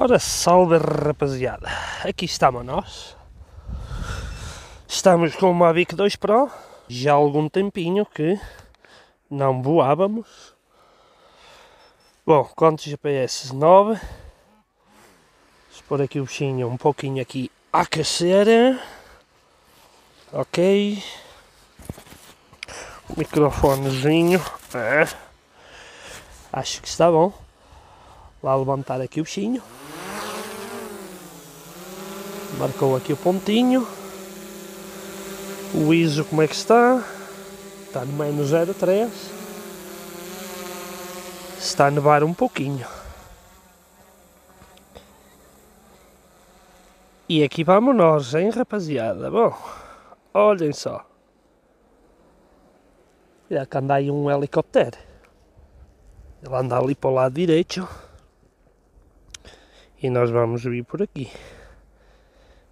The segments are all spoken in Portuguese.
Ora, salve rapaziada! Aqui estamos nós. Estamos com uma Mavic 2 Pro. Já há algum tempinho que não voávamos. Bom, quantos GPS? 9. por pôr aqui o bichinho um pouquinho aqui a aquecer. Ok. Microfonezinho. É. Acho que está bom. Lá levantar aqui o bichinho. Marcou aqui o pontinho. O ISO como é que está? Está no menos 0,3. Está a nevar um pouquinho. E aqui vamos nós, hein, rapaziada? Bom, olhem só. Já que anda aí um helicóptero. Ele anda ali para o lado direito. E nós vamos vir por aqui.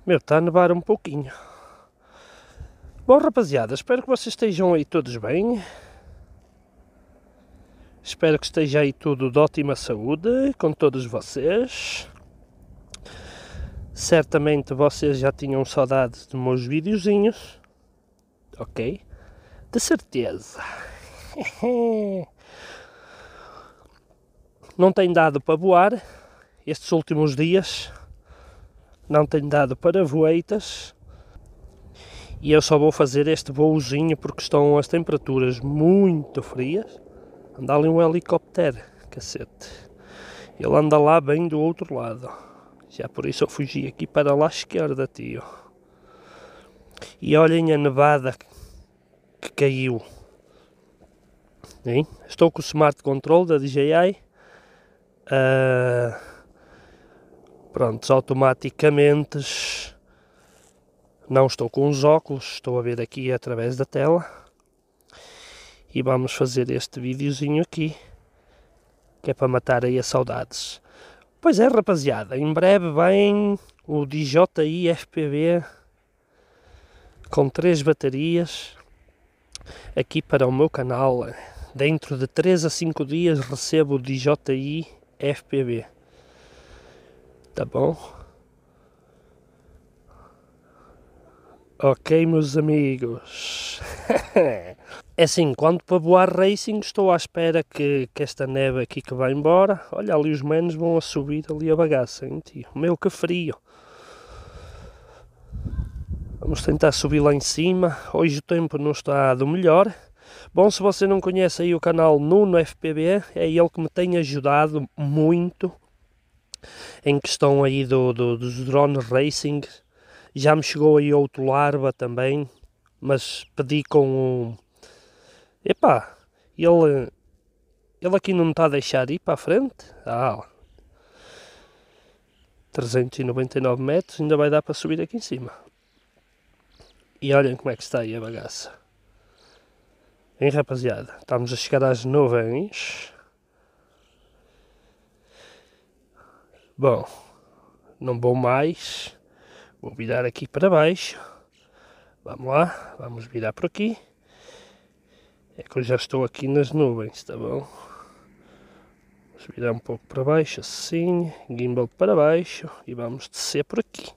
Meu, está a nevar um pouquinho. Bom, rapaziada, espero que vocês estejam aí todos bem. Espero que esteja aí tudo de ótima saúde com todos vocês. Certamente vocês já tinham saudades dos meus videozinhos, ok? De certeza. Não tem dado para voar estes últimos dias não tenho dado para voeitas e eu só vou fazer este voozinho porque estão as temperaturas muito frias. Anda ali um helicóptero, cacete. Ele anda lá bem do outro lado. Já por isso eu fugi aqui para lá à esquerda, tio. E olhem a nevada que caiu. Hein? Estou com o Smart Control da DJI. Uh ah, Prontos, automaticamente não estou com os óculos, estou a ver aqui através da tela. E vamos fazer este videozinho aqui, que é para matar aí as saudades. Pois é, rapaziada, em breve vem o DJI FPV com três baterias aqui para o meu canal. Dentro de 3 a 5 dias recebo o DJI FPV tá bom? Ok, meus amigos. é assim, quanto para voar racing, estou à espera que, que esta neve aqui que vai embora. Olha, ali os menos vão a subir ali a bagaça, hein, tio? Meu, que frio. Vamos tentar subir lá em cima. Hoje o tempo não está do melhor. Bom, se você não conhece aí o canal Nuno FPB, é ele que me tem ajudado muito em questão aí do, do, dos drone racing. Já me chegou aí outro larva também, mas pedi com o. Epá, ele, ele aqui não me está a deixar ir para a frente. Ah, 399 metros, ainda vai dar para subir aqui em cima. E olhem como é que está aí a bagaça. Hein, rapaziada? Estamos a chegar às nuvens. Bom, não vou mais. Vou virar aqui para baixo. Vamos lá, vamos virar por aqui. É que eu já estou aqui nas nuvens, tá bom? Vamos virar um pouco para baixo, assim, gimbal para baixo e vamos descer por aqui.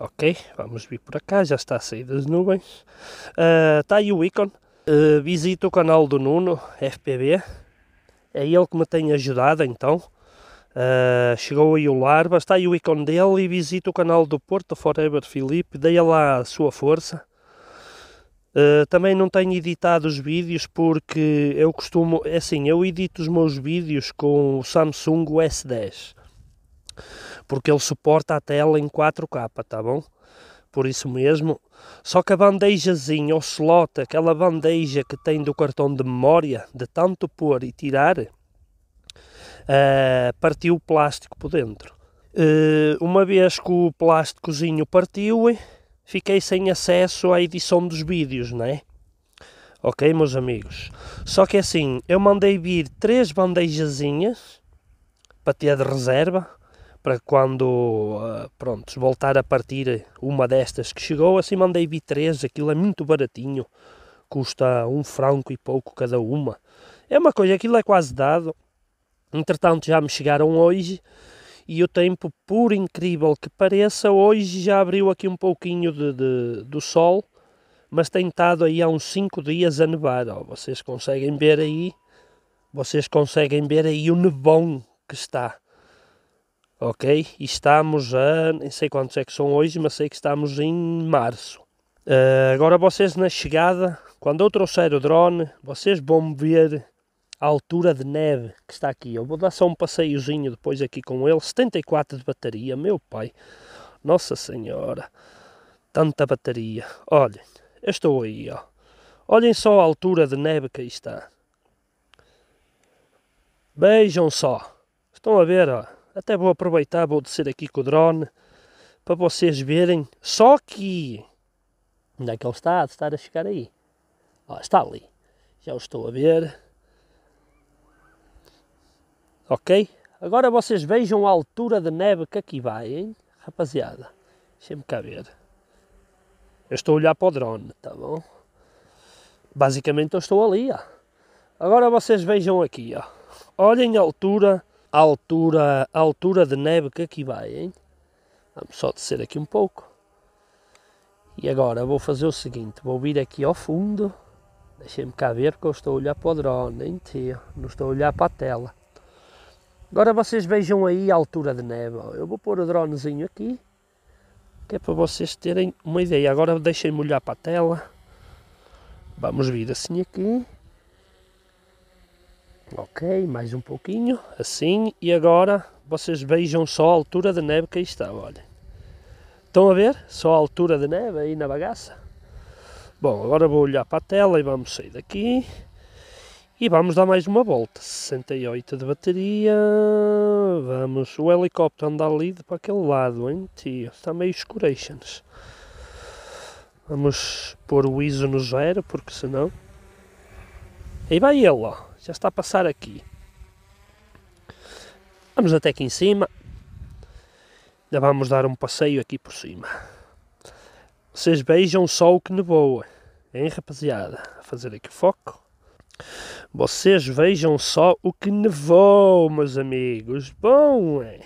Ok, vamos vir por cá, já está a sair das nuvens. Está ah, aí o ícone. Uh, visita o canal do Nuno, FPB. É ele que me tem ajudado então. Uh, chegou a Larva, está aí o ícone dele e visita o canal do Porto Forever Felipe, dei lá a sua força. Uh, também não tenho editado os vídeos porque eu costumo, é assim, eu edito os meus vídeos com o Samsung S10 porque ele suporta a tela em 4K, tá bom? Por isso mesmo, só que a bandejazinha, o slot, aquela bandeja que tem do cartão de memória, de tanto pôr e tirar, uh, partiu o plástico por dentro. Uh, uma vez que o plásticozinho partiu, eh, fiquei sem acesso à edição dos vídeos, né? Ok, meus amigos? Só que assim, eu mandei vir três bandejazinhas para ter de reserva, para quando, uh, pronto, voltar a partir uma destas que chegou, assim mandei vir três, aquilo é muito baratinho, custa um franco e pouco cada uma. É uma coisa, aquilo é quase dado. Entretanto, já me chegaram hoje e o tempo, por incrível que pareça, hoje já abriu aqui um pouquinho de, de do sol, mas tem estado aí há uns 5 dias a nevar. Vocês conseguem ver aí, vocês conseguem ver aí o nevão que está. Ok? E estamos a, nem sei quantos é que são hoje, mas sei que estamos em março. Uh, agora vocês na chegada, quando eu trouxer o drone, vocês vão ver a altura de neve que está aqui. Eu vou dar só um passeiozinho depois aqui com ele. 74 de bateria, meu pai. Nossa Senhora. Tanta bateria. Olhem, eu estou aí, ó. Olhem só a altura de neve que aí está. Vejam só. Estão a ver, ó. Até vou aproveitar, vou descer aqui com o drone para vocês verem. Só que... Onde é que ele está? De estar a chegar aí. Ó, está ali. Já o estou a ver. Ok? Agora vocês vejam a altura de neve que aqui vai, hein? Rapaziada, deixem-me cá ver. Eu estou a olhar para o drone, tá bom? Basicamente eu estou ali, ó. Agora vocês vejam aqui, ó. Olhem a altura, a altura, a altura de neve que aqui vai, hein? Vamos só descer aqui um pouco. E agora vou fazer o seguinte, vou vir aqui ao fundo. Deixem-me cá ver que eu estou a olhar para o drone, hein, Não estou a olhar para a tela. Agora vocês vejam aí a altura de neve. Eu vou pôr o dronezinho aqui, que é para vocês terem uma ideia. Agora deixem-me olhar para a tela. Vamos vir assim aqui. Ok, mais um pouquinho, assim, e agora vocês vejam só a altura de neve que aí está, olhem. Estão a ver? Só a altura de neve aí na bagaça. Bom, agora vou olhar para a tela e vamos sair daqui. E vamos dar mais uma volta. 68 de bateria. Vamos. O helicóptero anda ali para aquele lado, hein, tio? Está meio escurations. Vamos pôr o ISO no zero, porque senão. Aí vai ele, ó. Já está a passar aqui. Vamos até aqui em cima. Ainda vamos dar um passeio aqui por cima. Vocês vejam só o que nevoa. Hein, rapaziada? Vou fazer aqui o foco. Vocês vejam só o que nevou, meus amigos. Bom, é.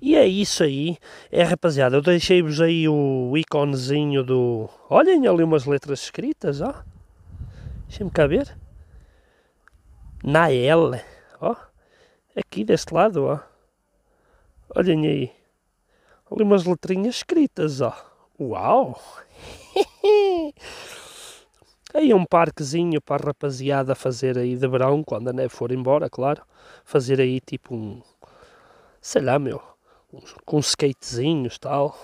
E é isso aí. É, rapaziada, eu deixei-vos aí o íconezinho do... Olhem ali umas letras escritas, ó. Deixem-me cá ver. Na L, ó. Aqui deste lado, ó. Olhem aí. Ali umas letrinhas escritas, ó. Uau! Aí um parquezinho para a rapaziada fazer aí de verão, quando a neve for embora, claro. Fazer aí tipo um. Sei lá, meu. Com skatezinhos tal.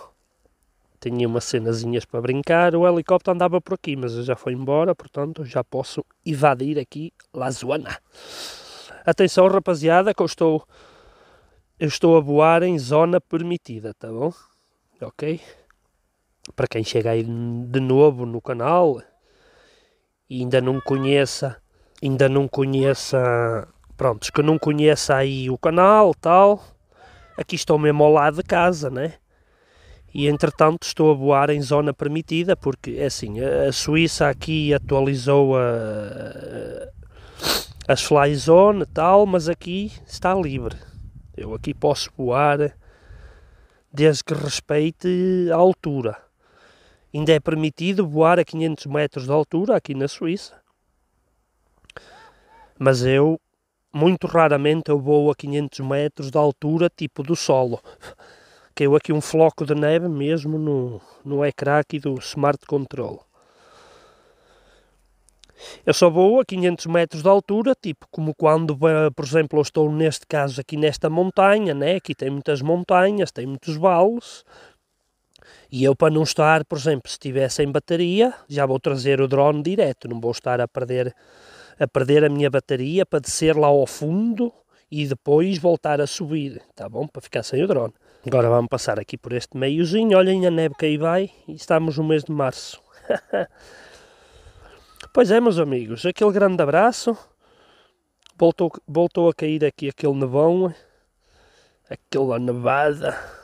Tinha umas cenazinhas para brincar. O helicóptero andava por aqui, mas eu já foi embora, portanto já posso invadir aqui La Zona. Atenção, rapaziada, que eu estou. Eu estou a voar em zona permitida, tá bom? Ok? Para quem chega aí de novo no canal, e ainda não conheça, ainda não conheça, prontos, que não conheça aí o canal, tal, aqui estou mesmo ao lado de casa, né? E entretanto estou a voar em zona permitida, porque é assim, a Suíça aqui atualizou a, a, as fly zone tal, mas aqui está livre. Eu aqui posso voar desde que respeite a altura. Ainda é permitido voar a 500 metros de altura aqui na Suíça. Mas eu, muito raramente, eu vou a 500 metros de altura, tipo do solo. Caiu aqui um floco de neve mesmo no, no ecrã aqui do Smart Control. Eu só vou a 500 metros de altura, tipo como quando, eh, por exemplo, eu estou neste caso aqui nesta montanha, né? Aqui tem muitas montanhas, tem muitos vales. E eu, para não estar, por exemplo, se estiver sem bateria, já vou trazer o drone direto, não vou estar a perder a, perder a minha bateria para descer lá ao fundo e depois voltar a subir, tá bom? Para ficar sem o drone. Agora vamos passar aqui por este meiozinho, olhem a neve que aí vai e estamos no mês de março. pois é, meus amigos, aquele grande abraço. Voltou, voltou a cair aqui aquele nevão, aquela nevada.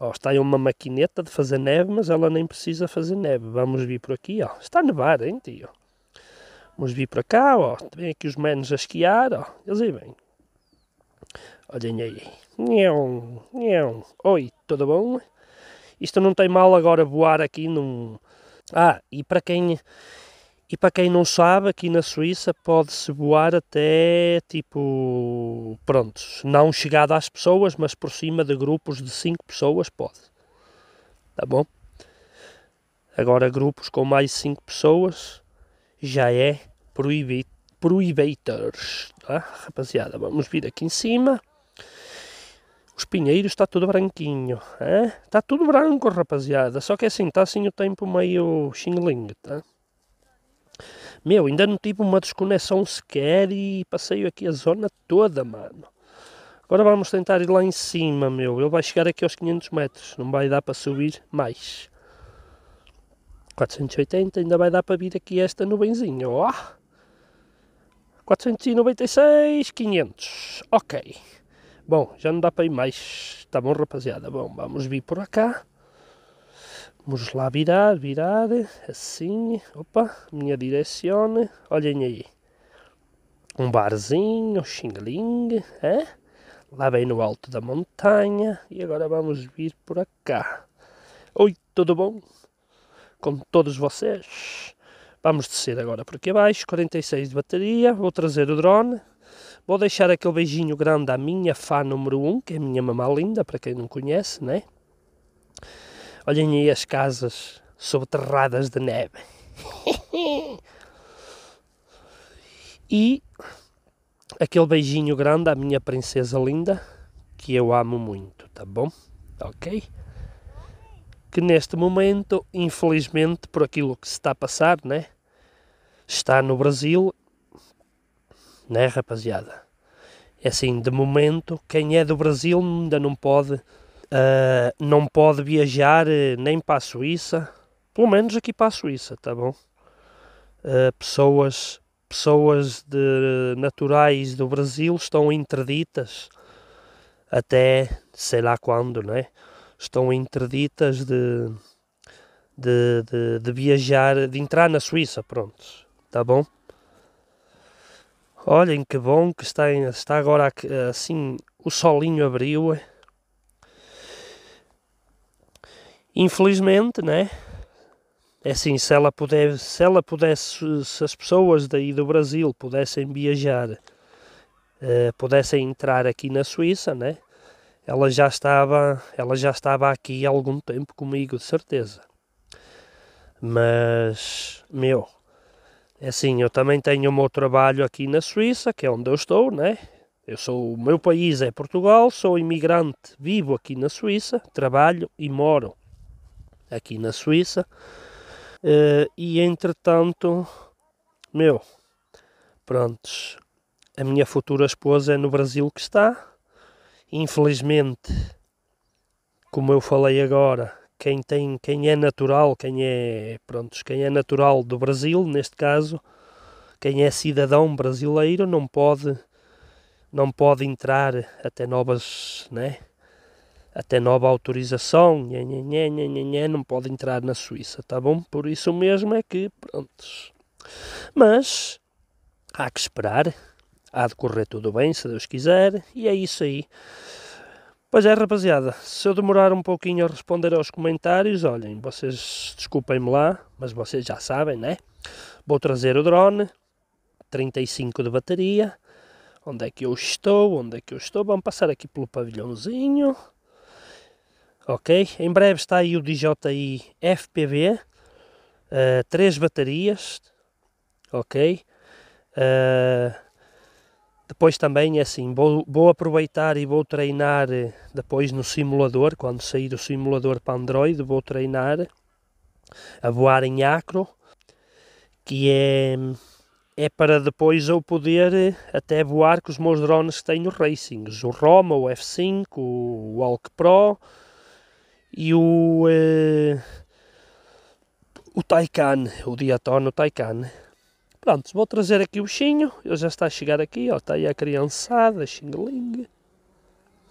Oh, está aí uma maquineta de fazer neve, mas ela nem precisa fazer neve. Vamos vir por aqui, ó. Está a nevar, hein, tio? Vamos vir para cá, ó. Vem aqui os menos a esquiar, ó. Eles aí vêm. Olhem aí. Nhão, nhão. Oi, tudo bom? Isto não tem mal agora voar aqui num... Ah, e para quem e para quem não sabe, aqui na Suíça pode-se voar até tipo. Prontos, não chegada às pessoas, mas por cima de grupos de 5 pessoas pode. Tá bom? Agora, grupos com mais 5 pessoas já é proibido. tá? rapaziada? Vamos vir aqui em cima. Os pinheiros está tudo branquinho, é? está tudo branco, rapaziada. Só que assim, está assim o tempo meio xingling, tá? Meu, ainda não tive uma desconexão sequer e passei aqui a zona toda, mano. Agora vamos tentar ir lá em cima, meu. Ele vai chegar aqui aos 500 metros. Não vai dar para subir mais. 480 ainda vai dar para vir aqui esta nuvenzinha, ó. Oh. 496, 500. Ok. Bom, já não dá para ir mais. Tá bom, rapaziada. Bom, vamos vir por cá. Vamos lá virar, virar, assim, opa, minha direcione, olhem aí. Um barzinho, um xingling, é? Lá bem no alto da montanha, e agora vamos vir por cá. Oi, tudo bom? Com todos vocês? Vamos descer agora por aqui abaixo, 46 de bateria, vou trazer o drone. Vou deixar aquele beijinho grande à minha fã número 1, um, que é a minha mamá linda, para quem não conhece, né? Olhem aí as casas subterradas de neve. e aquele beijinho grande à minha princesa linda, que eu amo muito, tá bom? Ok? Que neste momento, infelizmente, por aquilo que se está a passar, né? Está no Brasil, né, rapaziada? É assim, de momento, quem é do Brasil ainda não pode uh, não pode viajar eh, nem para a Suíça, pelo menos aqui para a Suíça, tá bom? Uh, pessoas pessoas de, naturais do Brasil estão interditas até sei lá quando, né? Estão interditas de, de, de, de viajar, de entrar na Suíça, pronto, tá bom? Olhem que bom que está, está agora assim, o solinho abriu eh. Infelizmente, né? É assim, se ela, puder, se ela pudesse, se as pessoas daí do Brasil pudessem viajar, uh, pudessem entrar aqui na Suíça, né? Ela já estava, ela já estava aqui há algum tempo comigo, de certeza. Mas, meu, é assim, eu também tenho o meu trabalho aqui na Suíça, que é onde eu estou, né? Eu sou, o meu país é Portugal, sou imigrante, vivo aqui na Suíça, trabalho e moro aqui na Suíça. Uh, e entretanto, meu, pronto a minha futura esposa é no Brasil que está. Infelizmente, como eu falei agora, quem tem, quem é natural, quem é, pronto quem é natural do Brasil, neste caso, quem é cidadão brasileiro não pode não pode entrar até novas, né? até nova autorização, não pode entrar na Suíça, tá bom? Por isso mesmo é que, prontos. Mas há que esperar, há de correr tudo bem, se Deus quiser, e é isso aí. Pois é, rapaziada, se eu demorar um pouquinho a responder aos comentários, olhem, vocês desculpem-me lá, mas vocês já sabem, né? Vou trazer o drone, 35 de bateria, onde é que eu estou, onde é que eu estou, vamos passar aqui pelo pavilhãozinho, Ok? Em breve está aí o DJI FPV, uh, eh, três baterias, ok? Uh, depois também, é assim, vou, vou aproveitar e vou treinar eh, depois no simulador, quando sair do simulador para Android, vou treinar a voar em acro, que é, é para depois eu poder até voar com os meus drones que tenho racing, o Roma, o F5, o Walk Pro, e o eh, o Taycan, o Diator no Taycan. Pronto, vou trazer aqui o bichinho, ele já está a chegar aqui, ó, está aí a criançada, xingling.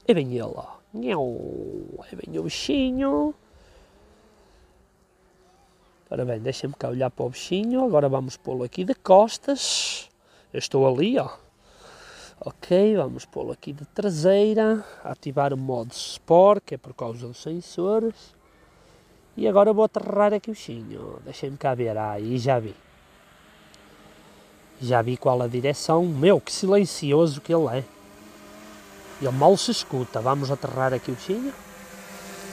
É vem ele, ó. É vem o bichinho. Ora bem, deixem-me cá olhar para o bichinho, agora vamos pô-lo aqui de costas. Eu estou ali, ó. Ok, vamos pô-lo aqui de traseira, ativar o modo Sport, que é por causa dos sensores. E agora vou aterrar aqui o bichinho, deixem-me cá ver, ah, aí já vi. Já vi qual a direção, meu, que silencioso que ele é. Ele mal se escuta, vamos aterrar aqui o bichinho.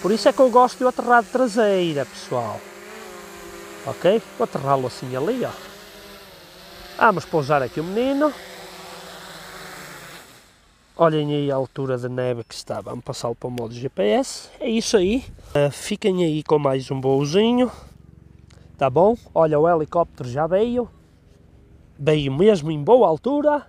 Por isso é que eu gosto de aterrar de traseira, pessoal. Ok? Vou aterrá-lo assim ali, ó. Vamos pousar aqui o menino. Olhem aí a altura da neve que está. Vamos passar para o modo GPS. É isso aí. Uh, fiquem aí com mais um bolzinho. Tá bom? Olha, o helicóptero já veio. Veio mesmo em boa altura.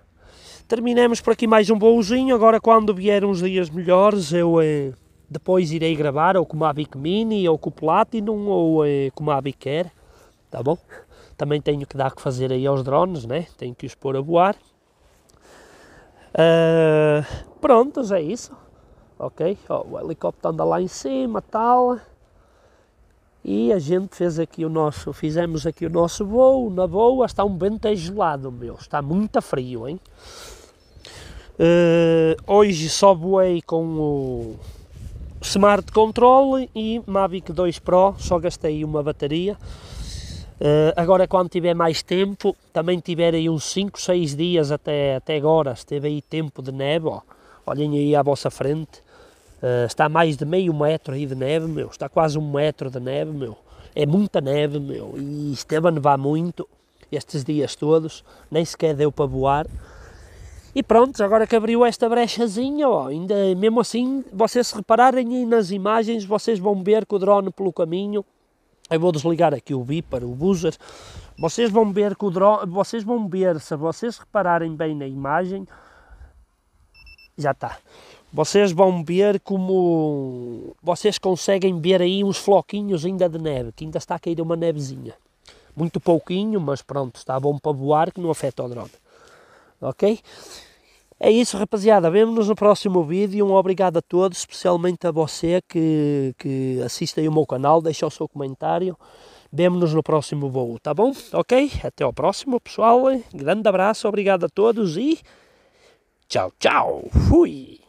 Terminamos por aqui mais um bolzinho. Agora, quando vier uns dias melhores, eu uh, depois irei gravar ou com a Mavic Mini, ou com o Platinum, ou uh, com a Mavic Air. Tá bom? Também tenho que dar que fazer aí aos drones, né? Tenho que os pôr a voar. Uh, é isso. Ok? Oh, o helicóptero anda lá em cima, tal. E a gente fez aqui o nosso, fizemos aqui o nosso voo. Na está um vento gelado, meu. Está muito frio, hein? Uh, hoje só voei com o Smart Control e Mavic 2 Pro. Só gastei uma bateria. Uh, agora, quando tiver mais tempo, também tiver aí uns 5, 6 dias até, até agora, esteve aí tempo de neve, ó. olhem aí à vossa frente, uh, está mais de meio metro aí de neve, meu, está quase um metro de neve, meu, é muita neve, meu, e esteve é a nevar muito estes dias todos, nem sequer deu para voar, e pronto, agora que abriu esta brechazinha, ó, ainda, mesmo assim, vocês se repararem aí nas imagens, vocês vão ver que o drone pelo caminho eu vou desligar aqui o Viper, o Buzzer. Vocês vão ver que o drone, vocês vão ver, se vocês repararem bem na imagem, já está. Vocês vão ver como vocês conseguem ver aí uns floquinhos ainda de neve, que ainda está a cair uma nevezinha. Muito pouquinho, mas pronto, está bom para voar que não afeta o drone. OK? É isso, rapaziada. Vemo-nos no próximo vídeo. Um obrigado a todos, especialmente a você que, que assiste aí o meu canal. Deixa o seu comentário. Vemo-nos no próximo voo, tá bom? Ok? Até ao próximo, pessoal. Grande abraço, obrigado a todos e tchau, tchau. Fui!